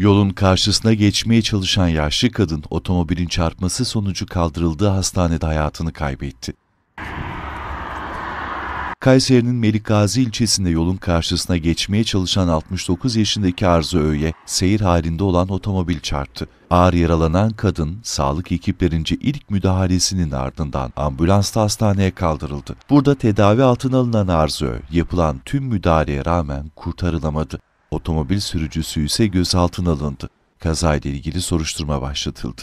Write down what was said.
Yolun karşısına geçmeye çalışan yaşlı kadın otomobilin çarpması sonucu kaldırıldığı hastanede hayatını kaybetti. Kayseri'nin Melikgazi ilçesinde yolun karşısına geçmeye çalışan 69 yaşındaki Arzu Öğe, seyir halinde olan otomobil çarptı. Ağır yaralanan kadın, sağlık ekiplerince ilk müdahalesinin ardından ambulansta hastaneye kaldırıldı. Burada tedavi altına alınan Arzu Öğe, yapılan tüm müdahaleye rağmen kurtarılamadı. Otomobil sürücüsü ise gözaltına alındı. Kazayla ilgili soruşturma başlatıldı.